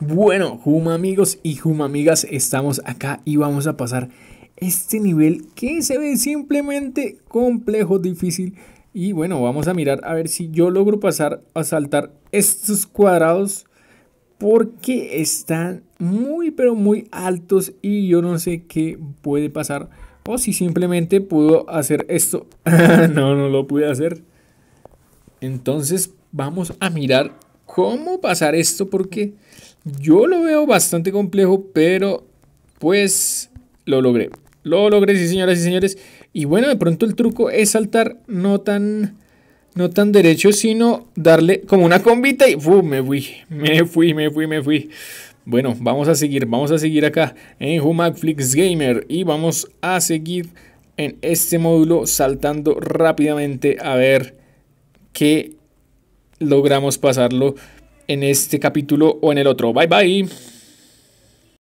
Bueno, Juma amigos y Juma amigas, estamos acá y vamos a pasar este nivel que se ve simplemente complejo, difícil. Y bueno, vamos a mirar a ver si yo logro pasar a saltar estos cuadrados porque están muy pero muy altos y yo no sé qué puede pasar o si simplemente puedo hacer esto. no, no lo pude hacer. Entonces vamos a mirar cómo pasar esto porque yo lo veo bastante complejo, pero pues lo logré. Lo logré, sí, señoras y señores. Y bueno, de pronto el truco es saltar no tan, no tan derecho, sino darle como una combita y me fui, me fui, me fui, me fui. Bueno, vamos a seguir, vamos a seguir acá en Humacflix Gamer y vamos a seguir en este módulo saltando rápidamente a ver qué logramos pasarlo en este capítulo o en el otro. Bye bye.